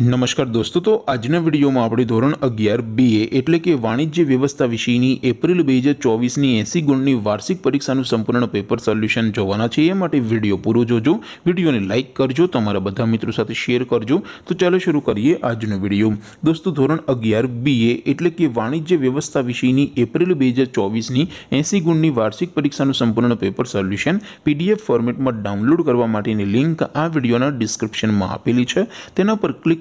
નમસ્કાર દોસ્તો તો આજનો વિડિયોમાં આપડે ધોરણ 11 BA એટલે કે વાણિજ્ય વ્યવસ્થા વિષયની April 2024 ની 80 ગુણની વાર્ષિક પરીક્ષાનું સંપૂર્ણ પેપર સોલ્યુશન જોવાના છે એ માટે વિડિયો પૂરો જોજો વિડિયોને લાઈક કરજો તમારા બધા મિત્રો સાથે શેર કરજો તો ચાલો શરૂ કરીએ આજનો વિડિયો દોસ્તો ધોરણ 11 BA એટલે કે વાણિજ્ય વ્યવસ્થા વિષયની April 2024 ની 80 ગુણની વાર્ષિક પરીક્ષાનું સંપૂર્ણ પેપર સોલ્યુશન PDF ફોર્મેટમાં ડાઉનલોડ કરવા માટેની લિંક આ વિડિયોના ડિસ્ક્રિપ્શનમાં આપેલી છે તેના પર ક્લિક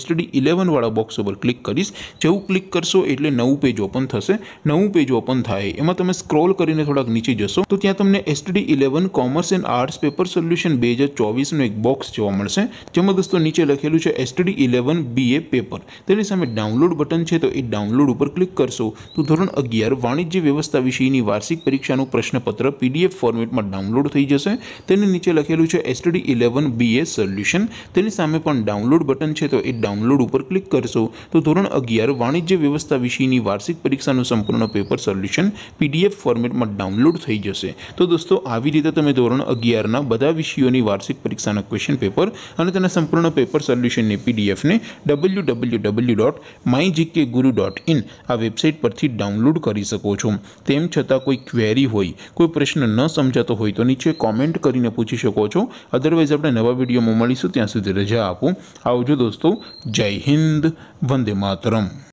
STD 11 વાળો બોક્સ ઉપર ક્લિક કરશો જેવું ક્લિક કરશો એટલે નવું પેજ ઓપન થશે નવું પેજ ઓપન થાય એમાં તમે સ્ક્રોલ કરીને થોડાક નીચે જશો તો ત્યાં તમને STD 11 commerce and arts paper solution 2024 નો એક બોક્સ જોવા મળશે જેમાં દોસ્તો નીચે લખેલું છે STD 11 BA પેપર તેની સામે ડાઉનલોડ બટન છે તો એ ડાઉનલોડ ઉપર ક્લિક કરશો તો ધોરણ 11 વાણિજ્ય વ્યવસ્થા વિષયની વાર્ષિક પરીક્ષાનું પ્રશ્નપત્ર PDF ફોર્મેટમાં ડાઉનલોડ થઈ જશે તેની નીચે લખેલું છે STD 11 BA સોલ્યુશન તેની સામે પણ ડાઉનલોડ બટન છે એ ડાઉનલોડ ઉપર ક્લિક કરશો તો ધોરણ અગિયાર વાણિજ્ય વ્યવસ્થા વિષયની વાર્ષિક પરીક્ષાનું સંપૂર્ણ પેપર સોલ્યુશન પીડીએફ ફોર્મેટમાં ડાઉનલોડ થઈ જશે તો દોસ્તો આવી રીતે તમે ધોરણ અગિયારના બધા વિષયોની વાર્ષિક પરીક્ષાના ક્વેશ્ચન પેપર અને તેના સંપૂર્ણ પેપર સોલ્યુશનની પીડીએફને W W W dot my GK guru dot in આ વેબસાઇટ પરથી ડાઉનલોડ કરી શકો છો તેમ છતાં કોઈ ક્વેરી હોય કોઈ પ્રશ્ન ન સમજાતો હોય તો નીચે કોમેન્ટ કરીને પૂછી શકો છો અધરવાઇઝ આપણે નવા વિડીયોમાં મળીશું ત્યાં સુધી રજા આપું આવજો દોસ્તો जय हिंद वंदे मातरम